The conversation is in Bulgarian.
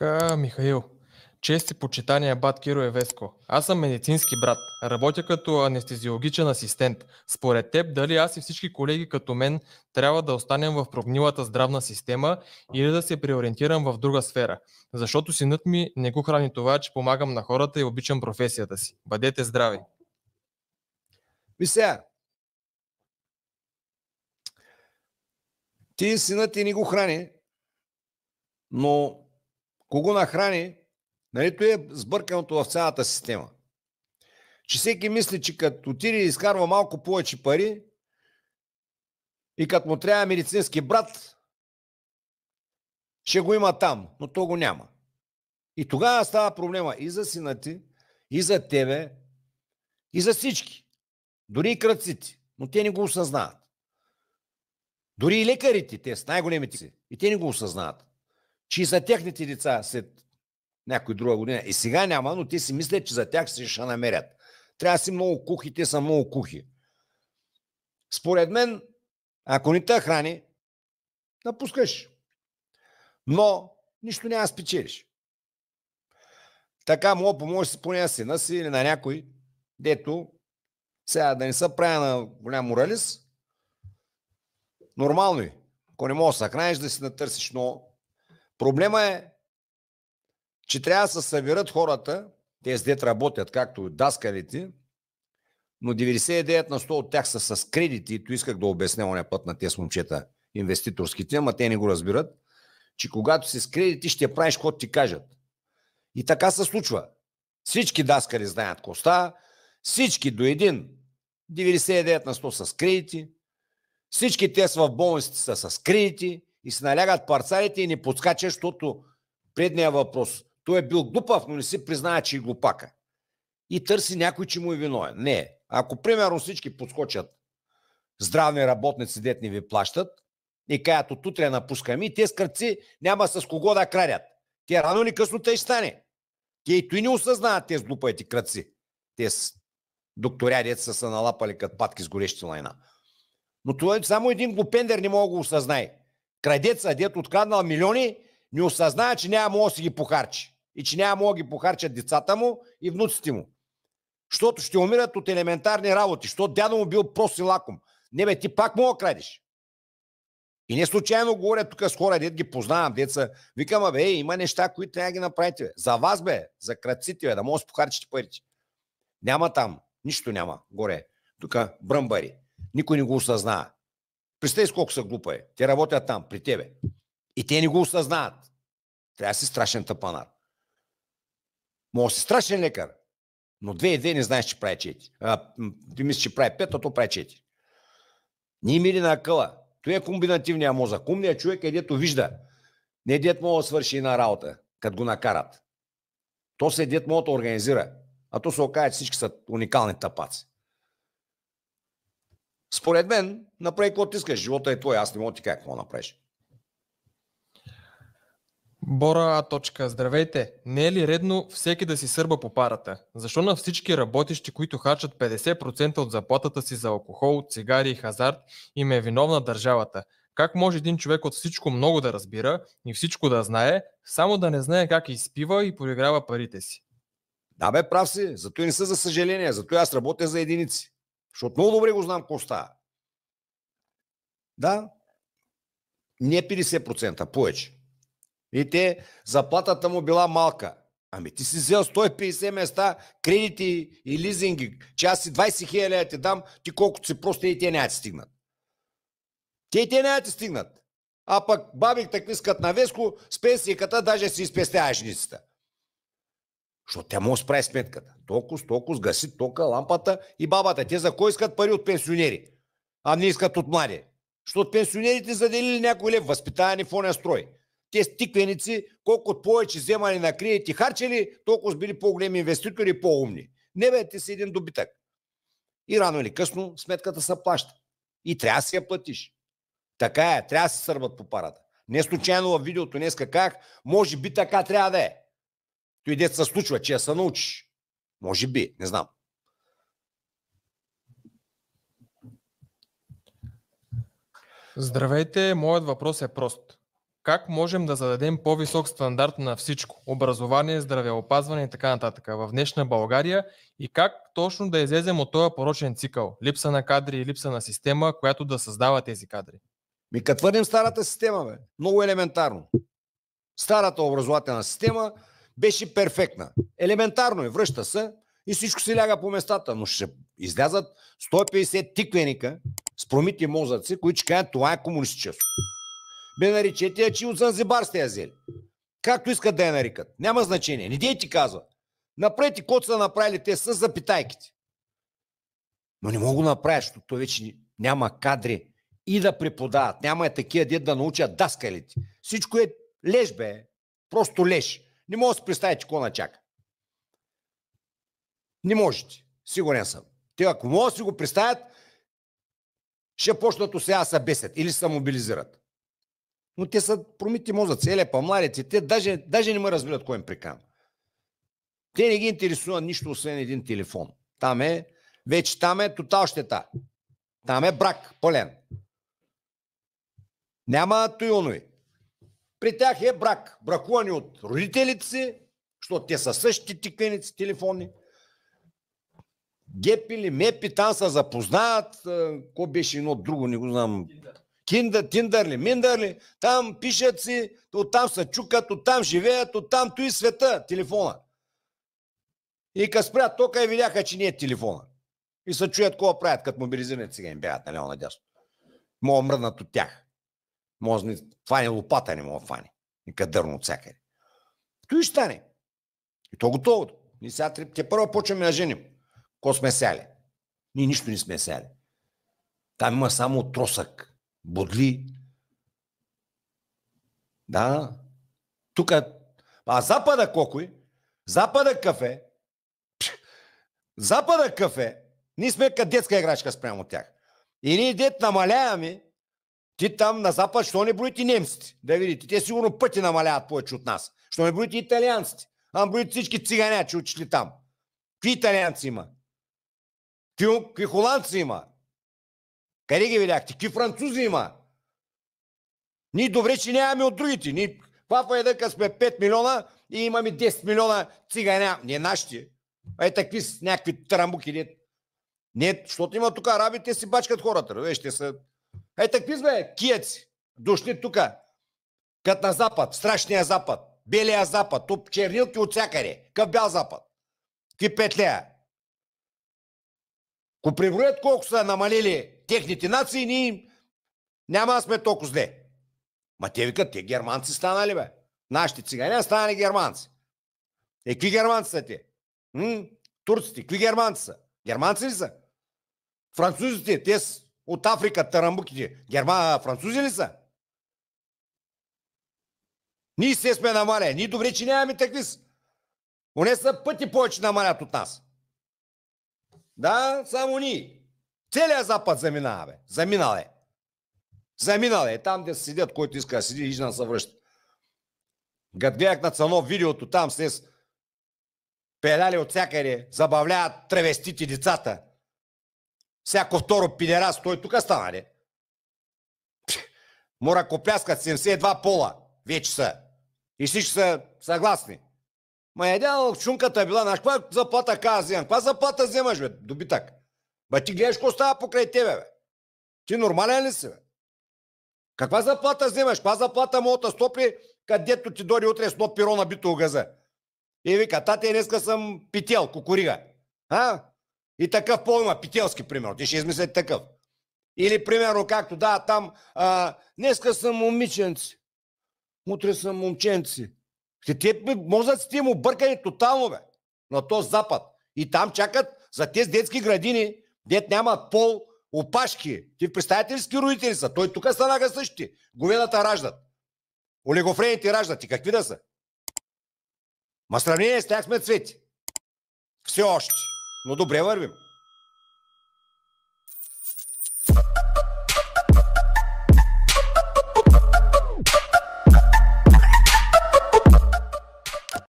Така, Михаил. Чести почитания, бат Киро Евеско. Аз съм медицински брат. Работя като анестезиологичен асистент. Според теб, дали аз и всички колеги като мен трябва да останем в прогнилата здравна система или да се преориентирам в друга сфера? Защото синът ми не го храни това, че помагам на хората и обичам професията си. Бъдете здрави! Ви сега, ти синът ти не го храни, но кого нахрани, нали, то е сбърканото в цялата система. Че всеки мисли, че като отиде и изкарва малко повече пари и като му трябва медицински брат, ще го има там, но то го няма. И тогава става проблема и за сина ти, и за тебе, и за всички. Дори и кръците. Но те не го осъзнават. Дори и лекарите, те с най-големите си, и те не го осъзнават че и за техните деца след някой друга година. И сега няма, но те си мислят, че за тях се ще намерят. Трябва да си много кухи, те са много кухи. Според мен, ако не те храни, напускаш. Но нищо няма да спечелиш. Така мога помогнеш си поне сина си или на някой, дето сега да не са правя на голям моралист, нормално е. Ако не можеш да се храниш, да си натърсиш много Проблема е, че трябва да се съберат хората, те с дет работят, както даскалите, но 99 на 100 от тях са с кредити, и то исках да обясня оня път на тези момчета, инвеститорските, ама те не го разбират, че когато си с кредити, ще правиш каквото ти кажат. И така се случва. Всички даскари знаят коста, всички до един, 99 на 100 са с кредити, всички те са в болниците са с кредити, и се налягат парцалите и не подскача, защото предния въпрос. Той е бил глупав, но не си признава, че е глупака. И търси някой, че му е виновен. Не. Ако, примерно, всички подскочат здравни работници, дет не ви плащат, и каят от утре напускаме, и те скърци няма с кого да крадят. Те рано или късно те ще стане. Те и той не осъзнават тези глупаети кръци. Те с докторядец са са налапали като патки с горещи лайна. Но това е само един глупендер не мога да го осъзнае крадеца, дето откраднал милиони, не осъзнава, че няма мога да си ги похарчи. И че няма мога да ги похарчат децата му и внуците му. Защото ще умират от елементарни работи. що дядо му бил проси лаком. Не бе, ти пак мога да крадеш. И не случайно говоря тук с хора, дед ги познавам, деца. Викам, бе, има неща, които трябва да ги направите. Бе. За вас, бе, за крадците, бе, да може да похарчите парите. Няма там. Нищо няма. Горе. Тук бръмбари. Никой не го осъзнава. Представи колко са глупа е. Те работят там, при тебе. И те не го осъзнават. Трябва да си страшен тъпанар. Може да си страшен лекар, но 2 и две не знаеш, че прави 4. А, ти мислиш, че прави 5, а то прави 4. Ние мили на къла. Той е комбинативния мозък. Умният човек е дето вижда. Не дет мога да свърши една работа, като го накарат. То се дет мога да организира. А то се окаже, че всички са уникални тапаци. Според мен, направи каквото искаш. Живота е твой. Аз не мога ти кажа какво направиш. Бора точка. Здравейте! Не е ли редно всеки да си сърба по парата? Защо на всички работещи, които хачат 50% от заплатата си за алкохол, цигари и хазарт, им е виновна държавата? Как може един човек от всичко много да разбира и всичко да знае, само да не знае как изпива и подиграва парите си? Да бе, прав си. Зато и не са за съжаление. Зато аз работя за единици. Защото много добре го знам какво става. Да, не 50%, повече. И те, заплатата му била малка. Ами ти си взел 150 места, кредити и лизинги, че аз си 20 хиляди ти дам, ти колкото си просто и те няма ти стигнат. Те и те няма ти стигнат. А пък бабик так искат на Веско, с пенсиката даже си изпестяваш ницата. Защото тя може спре сметката. Толкова, толкова, сгаси тока, лампата и бабата. Те за кой искат пари от пенсионери? А не искат от млади. Защото пенсионерите заделили някой лев, възпитание в оня строй. Те стикленици, колко повече вземали на кредит и харчели, толкова били по-големи инвеститори и по-умни. Не бе, те са един добитък. И рано или късно сметката се плаща. И трябва да си я платиш. Така е, трябва да се сърбат по парата. Не случайно в видеото днес как, може би така трябва да е. Той дете се случва, че я се научиш. Може би, не знам. Здравейте, моят въпрос е прост. Как можем да зададем по-висок стандарт на всичко? Образование, здравеопазване и така нататък в днешна България и как точно да излезем от този порочен цикъл? Липса на кадри и липса на система, която да създава тези кадри. Ми като върнем старата система, бе. Много елементарно. Старата образователна система – беше перфектна. Елементарно е, връща се и всичко се ляга по местата, но ще излязат 150 тиквеника с промити мозъци, които ще кажат, това е комунистическо. Бе наричете, че от Занзибар сте я взели. Както искат да я нарикат. Няма значение. Не дей ти казва. Направете код са направили те с запитайките. Но не мога да направя, защото той вече няма кадри и да преподават. Няма е такива дед да научат даскалите. Всичко е леж, бе. Просто леж. Не мога да си представите какво начака. Не можете. Сигурен съм. Те ако могат да си го представят, ще почнат сега се бесят или се мобилизират. Но те са промити мозъци, елепа, младите, те даже, даже не ме разбират кой им прикам. Те не ги интересуват нищо, освен един телефон. Там е, вече там е тотал щета. Там е брак, пълен. Няма той при тях е брак. Бракувани от родителите си, защото те са същите тиканици телефони. Гепи или мепи там се запознаят. Ко беше едно друго, не го знам. Киндър, Тиндър ли, Миндър ли. Там пишат си, оттам се чукат, оттам живеят, оттам той света, телефона. И като спрят тока и видяха, че не е телефона. И се чуят какво правят, като мобилизират сега им бягат, нали, надясно. Мога мръднат от тях. Може да фане лопата, не мога да фане. И кадърно от всякъде. То и ще стане. И то готово. Ние сега те първо почваме да женим. Ко сме сяли? Ние нищо не сме сяли. Там има само тросък. бодли. Да. Тук. А запада кокой, запада кафе, запада кафе, ние сме като детска играчка спрямо от тях. И ние дет намаляваме ти там на Запад, що не броите немците? Да видите, те сигурно пъти намаляват повече от нас. Що не броите италианците? Ам броите всички циганя, че учили там. Какви италианци има? Какви холандци има? Къде ги видяхте? Какви французи има? Ние добре, че нямаме от другите. Ние папа е дъка сме 5 милиона и имаме 10 милиона циганя. Не е нашите. А е такви с някакви трамбуки. Не, защото има тук арабите, си бачкат хората. Виж, те са е, такви сме киеци. Дошли тук. Кът на запад, страшния запад, белия запад, тук чернилки от всякъде. Къв бял запад? какви петлея. Ко приброят колко са намалили техните нации, ние няма да сме толкова зле. Ма те викат, те германци станали, бе. Нашите цигани станали германци. Е, какви германци са те? М? Турците, какви германци са? Германци ли са? Французите, те са от Африка тарамбуките. Герма, французи ли са? Ние се сме намаля. Ние добре, че нямаме такви. Оне са пъти повече намалят от нас. Да, само ние. Целият Запад заминава, бе. Заминал е. Заминал е. Там, де седят, който иска да седи, Иждан се връща. Гад гледах на цено видеото там с пеляли от всякъде, забавляват тревестите децата. Всяко второ пидерас, той тук стана не? Му ръкопляскат 72 пола вече са. И всички са съгласни. Ма е дядо, чунката е била, знаеш, каква е заплата каза вземам? Каква заплата вземаш, бе, добитък? Ба ти гледаш какво става покрай тебе, бе. Ти нормален ли си, бе? Каква заплата вземаш? Каква заплата му от стопли, където ти дори утре с но перо на бито газа? И вика, тате, днеска съм пител, кукурига. А? И такъв по-има, Пителски, примерно. Ти ще измислят такъв. Или, примерно, както да, там, а, днеска съм момиченци, утре съм момченци. Те, мозъците му объркани тотално, бе, на този запад. И там чакат за тези детски градини, дет нямат пол, опашки. Ти представителски родители са. Той тук са нага същи. Говедата раждат. Олигофрените раждат. И какви да са? Ма сравнение с тях сме цвети. Все още. Но добре вървим.